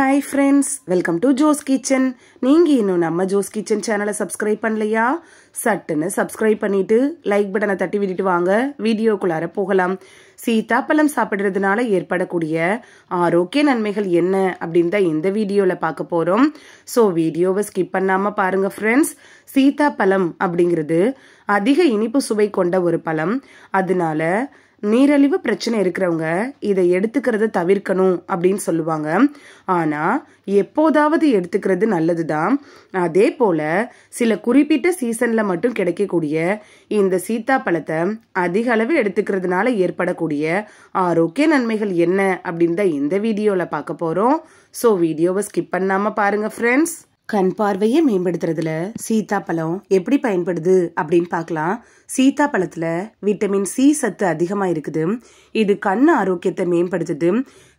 hi friends welcome to Jo's kitchen நீங்கள் இன்னும் நம்ம ஜோஸ் கிச்சன் சேனலை சப்ஸ்கிரைப் பண்ணலையா சட்டுன்னு சப்ஸ்கிரைப் பண்ணிவிட்டு லைக் பட்டனை தட்டி விட்டுட்டு வாங்க வீடியோக்குள்ளார போகலாம் சீதாப்பழம் சாப்பிட்றதுனால ஏற்படக்கூடிய ஆரோக்கிய நன்மைகள் என்ன அப்படின்னு தான் இந்த வீடியோவில் பார்க்க போகிறோம் ஸோ வீடியோவை ஸ்கிப் பண்ணாமல் பாருங்கள் ஃப்ரெண்ட்ஸ் சீத்தாப்பழம் அப்படிங்கிறது அதிக இனிப்பு சுவை கொண்ட ஒரு பழம் அதனால நீரழிவு பிரச்சனை இருக்கிறவங்க இதை எடுத்துக்கிறத தவிர்க்கணும் அப்படின்னு சொல்லுவாங்க ஆனால் எப்போதாவது எடுத்துக்கிறது நல்லது தான் அதே போல் சில குறிப்பிட்ட சீசனில் மட்டும் கிடைக்கக்கூடிய இந்த சீத்தாப்பழத்தை பழத்தை அதிக அளவு எடுத்துக்கிறதுனால ஏற்படக்கூடிய ஆரோக்கிய நன்மைகள் என்ன அப்படின்னு தான் இந்த வீடியோவில் பார்க்க போகிறோம் ஸோ வீடியோவை ஸ்கிப் பண்ணாமல் பாருங்கள் ஃப்ரெண்ட்ஸ் கண் பார்வையை மேம்படுத்துறதுல சீத்தாப்பழம் எப்படி பயன்படுது அப்படின்னு பார்க்கலாம் சீத்தாப்பழத்துல விட்டமின் சி சத்து அதிகமா இருக்குது இது கண் ஆரோக்கியத்தை மேம்படுத்துது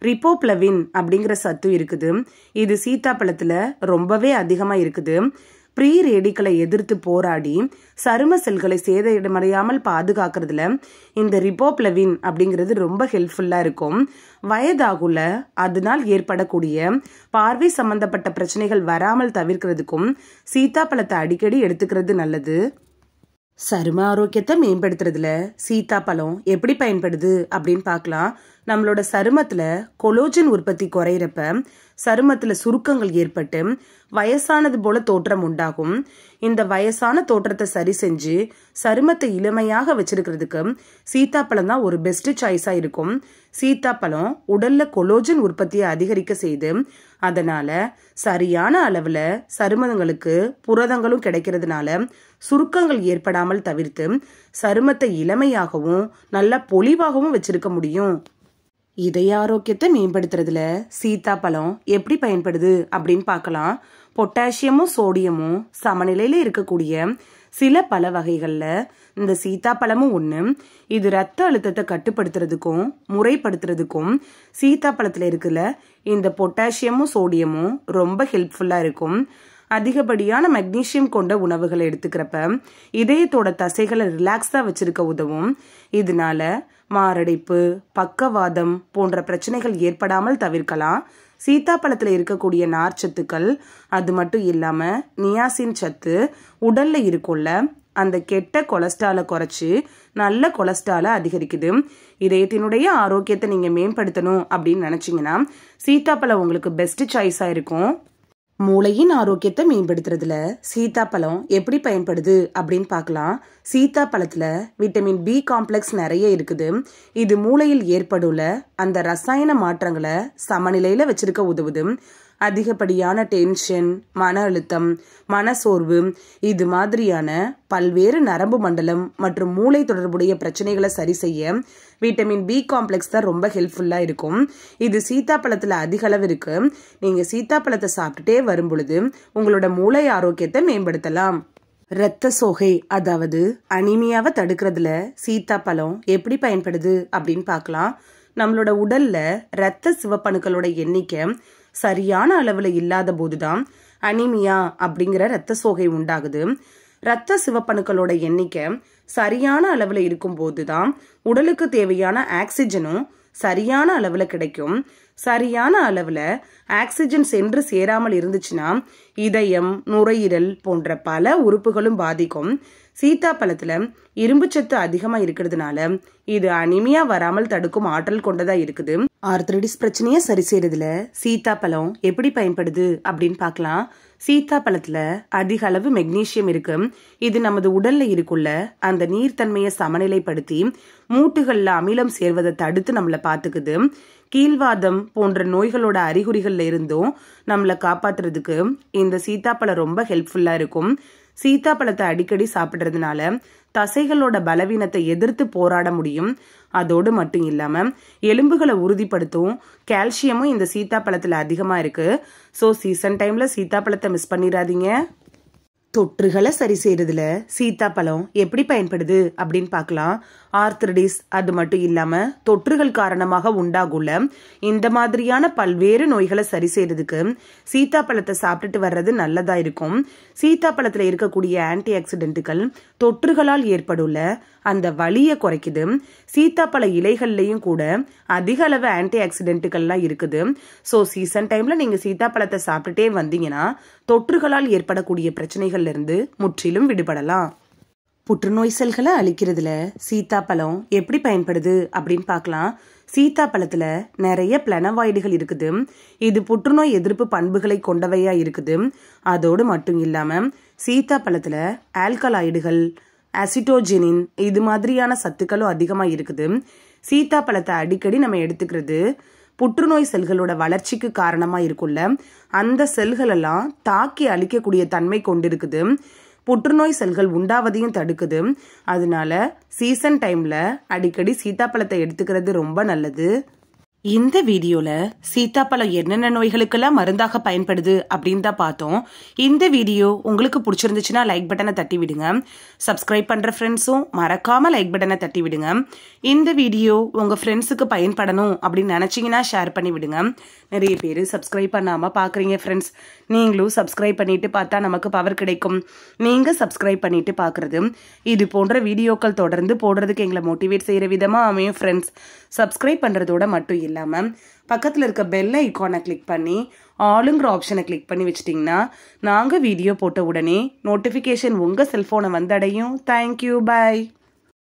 ரிப்போப்ளவின் அப்படிங்கிற சத்து இருக்குது இது சீத்தாப்பழத்துல ரொம்பவே அதிகமா இருக்குது ப்ரீ ரேடிக்கலை எதிர்த்து போராடி சரும செல்களை சேதமடையாமல் பாதுகாக்கிறதுல இந்த ரிபோப்ளவின் அப்படிங்கிறது ரொம்ப ஹெல்ப்ஃபுல்லாக இருக்கும் வயதாகுல அதனால் ஏற்படக்கூடிய பார்வை சம்பந்தப்பட்ட பிரச்சனைகள் வராமல் தவிர்க்கிறதுக்கும் சீத்தாப்பழத்தை அடிக்கடி எடுத்துக்கிறது நல்லது சரும ஆரோக்கியத்தை மேம்படுத்துறதுல சீத்தாப்பழம் எப்படி பயன்படுது அப்படின்னு பார்க்கலாம் நம்மளோட சருமத்தில் கொலோஜன் உற்பத்தி குறையிறப்ப சருமத்தில் சுருக்கங்கள் ஏற்பட்டு வயசானது போல தோற்றம் உண்டாகும் இந்த வயசான தோற்றத்தை சரி செஞ்சு சருமத்தை இளமையாக வச்சிருக்கிறதுக்கு சீத்தாப்பழம் தான் ஒரு பெஸ்ட் சாய்ஸாக இருக்கும் சீத்தாப்பழம் உடல்ல கொலோஜன் உற்பத்தியை அதிகரிக்க செய்து அதனால சரியான அளவில் சருமங்களுக்கு புரதங்களும் கிடைக்கிறதுனால சுருக்கங்கள் ஏற்படாமல் தவிர்த்து சருமத்தை இளமையாகவும் நல்லா பொலிவாகவும் வச்சிருக்க முடியும் இதய ஆரோக்கியத்தை மேம்படுத்துறதுல சீத்தாப்பழம் எப்படி பயன்படுது அப்படின்னு பார்க்கலாம் பொட்டாசியமும் சோடியமும் சமநிலையில் இருக்கக்கூடிய சில பல வகைகளில் இந்த சீத்தாப்பழமும் ஒன்று இது ரத்த அழுத்தத்தை கட்டுப்படுத்துறதுக்கும் முறைப்படுத்துறதுக்கும் சீத்தாப்பழத்தில் இருக்கிற இந்த பொட்டாசியமும் சோடியமும் ரொம்ப ஹெல்ப்ஃபுல்லாக இருக்கும் அதிகப்படியான மெக்னீஷியம் கொண்ட உணவுகளை எடுத்துக்கிறப்ப இதயத்தோட தசைகளை ரிலாக்ஸாக வச்சிருக்க உதவும் இதனால மாரடைப்பு பக்கவாதம் போன்ற பிரச்சனைகள் ஏற்படாமல் தவிர்க்கலாம் சீத்தாப்பழத்தில் இருக்கக்கூடிய நார்ச்சத்துக்கள் அது மட்டும் இல்லாமல் நியாசின் சத்து உடலில் இருக்குள்ள அந்த கெட்ட கொலஸ்ட்ராலை குறைச்சு நல்ல கொலஸ்ட்ராலை அதிகரிக்குது இதயத்தினுடைய ஆரோக்கியத்தை நீங்கள் மேம்படுத்தணும் அப்படின்னு நினச்சிங்கன்னா சீத்தாப்பழம் உங்களுக்கு பெஸ்ட் சாய்ஸாக இருக்கும் மூளையின் ஆரோக்கியத்தை மேம்படுத்துறதுல சீதாப்பழம் எப்படி பயன்படுது அப்படின்னு பார்க்கலாம் சீத்தாப்பழத்தில் பழத்தில் விட்டமின் பி காம்ப்ளெக்ஸ் நிறைய இருக்குது இது மூளையில் ஏற்படுள்ள அந்த ரசாயன மாற்றங்களை சமநிலையில் வச்சிருக்க உதவுது அதிகப்படியான டென்ஷன் மன அழுத்தம் மனசோர்வு இது மாதிரியான பல்வேறு நரம்பு மண்டலம் மற்றும் மூளை தொடர்புடைய பிரச்சனைகளை சரி செய்ய விட்டமின் பி காம்ப்ளெக்ஸ் தான் ரொம்ப ஹெல்ப்ஃபுல்லாக இருக்கும் இது சீத்தாப்பழத்தில் அதிக அளவு இருக்குது நீங்கள் சீத்தாப்பழத்தை சாப்பிட்டுட்டே வரும் பொழுது உங்களோட மூளை ஆரோக்கியத்தை மேம்படுத்தலாம் இரத்த சோகை அதாவது அனிமியாவை தடுக்கிறதுல சீத்தாப்பழம் எப்படி பயன்படுது அப்படின்னு பார்க்கலாம் நம்மளோட உடல்ல இரத்த சிவப்பணுக்களோட எண்ணிக்கை சரியான அளவில் இல்லாத போதுதான் அனிமியா அப்படிங்கிற இரத்த சோகை உண்டாகுது இரத்த சிவப்பணுக்களோட எண்ணிக்கை சரியான அளவில் இருக்கும் தான் உடலுக்கு தேவையான ஆக்சிஜனும் சரியான அளவில் கிடைக்கும் சரியான அளவில் ஆக்சிஜன் சென்று சேராமல் இருந்துச்சுன்னா இதயம் நுரையீரல் போன்ற பல உறுப்புகளும் பாதிக்கும் சீதா இரும்பு சத்து அதிகமாக இருக்கிறதுனால இது அனிமையா வராமல் தடுக்கும் ஆற்றல் கொண்டதா இருக்குது ஆர்த்தரடிஸ் பிரச்சனையை சரி செய்யறதுல சீதா பழம் எப்படி பயன்படுது அப்படின்னு பார்க்கலாம் சீத்தாப்பழத்தில் அதிக அளவு மெக்னீசியம் இருக்கும் இது நமது உடல்ல இருக்குள்ள அந்த நீர்த்தன்மையை சமநிலைப்படுத்தி மூட்டுகளில் அமிலம் சேர்வதை தடுத்து நம்மளை பார்த்துக்குது கீழ்வாதம் போன்ற நோய்களோட அறிகுறிகள்ல இருந்தும் நம்மளை காப்பாத்துறதுக்கு இந்த சீத்தாப்பழம் ரொம்ப ஹெல்ப்ஃபுல்லாக இருக்கும் சீத்தாப்பழத்தை அடிக்கடி சாப்பிட்றதுனால தசைகளோட பலவீனத்தை எதிர்த்து போராட முடியும் அதோடு மட்டும் இல்லாமல் எலும்புகளை உறுதிப்படுத்தும் கால்சியமும் இந்த சீத்தாப்பழத்தில் அதிகமாக இருக்குது ஸோ சீசன் டைமில் சீத்தாப்பழத்தை மிஸ் பண்ணிடாதீங்க தொற்றுகளை சரி செய்யறதுல சீத்தாப்பழம் எப்படி பயன்படுது அப்படின்னு பார்க்கலாம் ஆர்த்ரடிஸ் அது மட்டும் இல்லாமல் தொற்றுகள் காரணமாக உண்டாகுள்ள இந்த மாதிரியான பல்வேறு நோய்களை சரி செய்கிறதுக்கு சீத்தாப்பழத்தை சாப்பிட்டுட்டு வர்றது நல்லதாக இருக்கும் சீத்தாப்பழத்தில் இருக்கக்கூடிய ஆன்டி ஆக்சிடென்ட்டுகள் தொற்றுகளால் ஏற்படுள்ள அந்த வலியை குறைக்குது சீத்தாப்பழ இலைகள்லயும் கூட அதிக அளவு ஆன்டி ஆக்சிடென்ட்டுகள்லாம் இருக்குது ஸோ சீசன் டைமில் நீங்கள் சீத்தாப்பழத்தை சாப்பிட்டுட்டே வந்தீங்கன்னா தொற்றுகளால் ஏற்படக்கூடிய பிரச்சனைகள் நோய்கள்ல முற்றிலும் விடுபடலாம் புற்றுநோய் செல்களை அழிக்கிறதுல சீத்தாப்பழம் எப்படி பயன்படுது அப்படின்னு பார்க்கலாம் சீத்தாப்பழத்துல நிறைய பிளனவாய்டுகள் இருக்குது இது புற்றுநோய் எதிர்ப்பு பண்புகளை கொண்டவையா இருக்குது அதோடு மட்டும் இல்லாம சீத்தாப்பழத்துல ஆல்கலாய்டுகள் அசிட்டோஜெனின் இது மாதிரியான சத்துக்களும் அதிகமா இருக்குது சீத்தாப்பழத்தை அடிக்கடி நம்ம எடுத்துக்கிறது புற்றுநோய் செல்களோட வளர்ச்சிக்கு காரணமாக இருக்குல்ல அந்த செல்களெல்லாம் தாக்கி அழிக்கக்கூடிய தன்மை கொண்டிருக்குது புற்றுநோய் செல்கள் உண்டாவதையும் தடுக்குது அதனால சீசன் டைமில் அடிக்கடி சீத்தாப்பழத்தை எடுத்துக்கிறது ரொம்ப நல்லது இந்த வீடியோல சீத்தாப்பழம் என்னென்ன நோய்களுக்கெல்லாம் மருந்தாக பயன்படுது அப்படின்னு தான் பார்த்தோம் இந்த வீடியோ உங்களுக்கு பிடிச்சிருந்துச்சுன்னா லைக் பட்டனை தட்டி விடுங்க சப்ஸ்கிரைப் பண்ற ஃப்ரெண்ட்ஸும் மறக்காம லைக் பட்டனை தட்டி விடுங்க இந்த வீடியோ உங்க ஃப்ரெண்ட்ஸுக்கு பயன்படணும் அப்படின்னு நினைச்சிங்கன்னா ஷேர் பண்ணி விடுங்க நிறைய பேர் சப்ஸ்கிரைப் பண்ணாம பாக்குறீங்க ஃப்ரெண்ட்ஸ் நீங்களும் சப்ஸ்கிரைப் பண்ணிட்டு பார்த்தா நமக்கு பவர் கிடைக்கும் நீங்க சப்ஸ்கிரைப் பண்ணிட்டு பாக்குறது இது போன்ற வீடியோக்கள் தொடர்ந்து போடுறதுக்கு எங்களை மோட்டிவேட் செய்யற விதமா அமையும் ஃப்ரெண்ட்ஸ் சப்ஸ்கிரைப் பண்றதோட மட்டும் இல்லை இல்லாமல் பக்கத்தில் இருக்க பெல் ஐக்கானை கிளிக் பண்ணி ஆளுங்கிற ஆப்ஷனை கிளிக் பண்ணி வச்சிட்டிங்கன்னா நாங்கள் வீடியோ போட்ட உடனே நோட்டிஃபிகேஷன் உங்கள் செல்ஃபோனை வந்தடையும் தேங்க்யூ பாய்